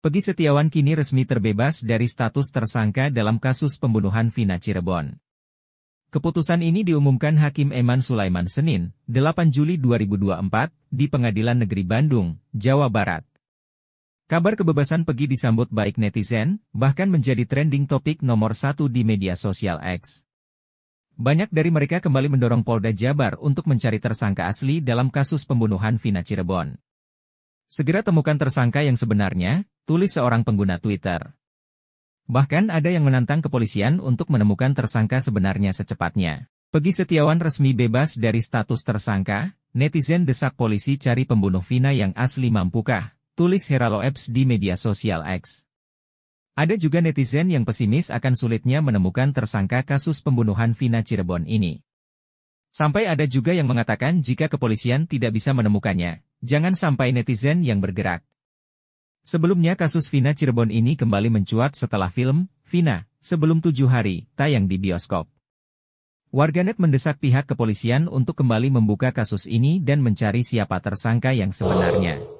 Pegi Setiawan kini resmi terbebas dari status tersangka dalam kasus pembunuhan Vina Cirebon. Keputusan ini diumumkan Hakim Eman Sulaiman Senin, 8 Juli 2024, di Pengadilan Negeri Bandung, Jawa Barat. Kabar kebebasan Pegi disambut baik netizen, bahkan menjadi trending topik nomor satu di media sosial X. Banyak dari mereka kembali mendorong Polda Jabar untuk mencari tersangka asli dalam kasus pembunuhan Vina Cirebon. Segera temukan tersangka yang sebenarnya, tulis seorang pengguna Twitter. Bahkan ada yang menantang kepolisian untuk menemukan tersangka sebenarnya secepatnya. Pegi Setiawan resmi bebas dari status tersangka, netizen desak polisi cari pembunuh Vina yang asli mampukah, tulis Heralo Apps di media sosial X. Ada juga netizen yang pesimis akan sulitnya menemukan tersangka kasus pembunuhan Vina Cirebon ini. Sampai ada juga yang mengatakan jika kepolisian tidak bisa menemukannya, jangan sampai netizen yang bergerak, Sebelumnya kasus Vina Cirebon ini kembali mencuat setelah film, Vina, sebelum tujuh hari, tayang di bioskop. Warganet mendesak pihak kepolisian untuk kembali membuka kasus ini dan mencari siapa tersangka yang sebenarnya.